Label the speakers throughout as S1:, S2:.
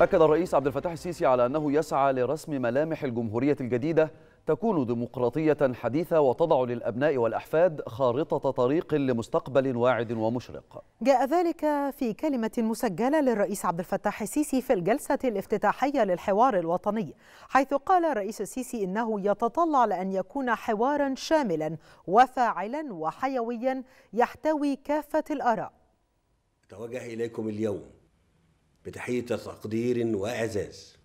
S1: أكد الرئيس عبد الفتاح السيسي على أنه يسعى لرسم ملامح الجمهورية الجديدة تكون ديمقراطية حديثة وتضع للأبناء والأحفاد خارطة طريق لمستقبل واعد ومشرق
S2: جاء ذلك في كلمة مسجلة للرئيس عبد الفتاح السيسي في الجلسة الافتتاحية للحوار الوطني حيث قال الرئيس السيسي إنه يتطلع لأن يكون حوارا شاملا وفاعلا وحيويا يحتوي كافة الآراء
S1: أتوجه إليكم اليوم بتحية تقدير وإعزاز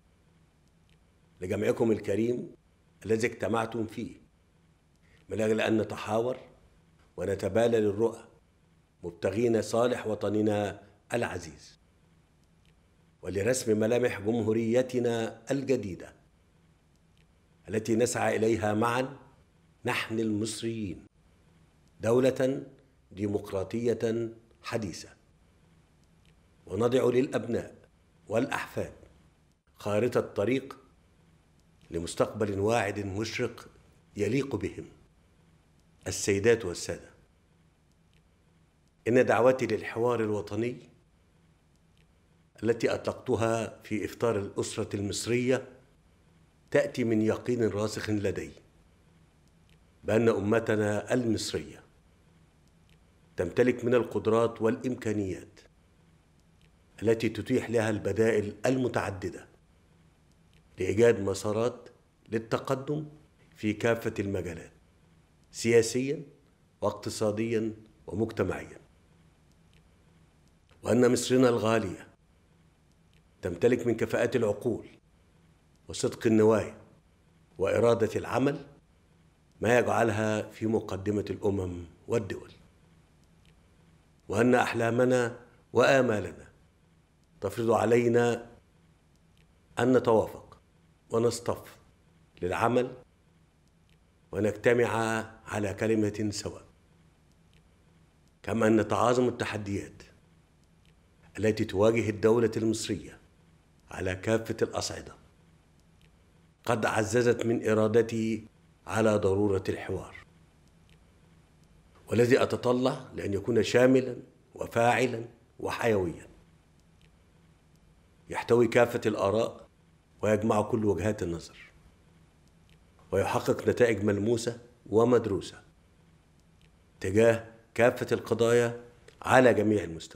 S1: لجمعكم الكريم الذي اجتمعتم فيه من أجل أن نتحاور ونتبادل الرؤى مبتغين صالح وطننا العزيز ولرسم ملامح جمهوريتنا الجديدة التي نسعى إليها معا نحن المصريين دولة ديمقراطية حديثة ونضع للأبناء والأحفاد خارطة طريق لمستقبل واعد مشرق يليق بهم السيدات والسادة إن دعوتي للحوار الوطني التي أطلقتها في إفطار الأسرة المصرية تأتي من يقين راسخ لدي بأن أمتنا المصرية تمتلك من القدرات والإمكانيات التي تتيح لها البدائل المتعدده لايجاد مسارات للتقدم في كافه المجالات سياسيا واقتصاديا ومجتمعيا وان مصرنا الغاليه تمتلك من كفاءات العقول وصدق النوايا واراده العمل ما يجعلها في مقدمه الامم والدول وان احلامنا وامالنا تفرض علينا أن نتوافق ونصطف للعمل ونجتمع على كلمة سواء كما أن تعاظم التحديات التي تواجه الدولة المصرية على كافة الأصعدة قد عززت من إرادتي على ضرورة الحوار والذي أتطلع لأن يكون شاملا وفاعلا وحيويا يحتوي كافة الآراء ويجمع كل وجهات النظر ويحقق نتائج ملموسة ومدروسة تجاه كافة القضايا على جميع المستويات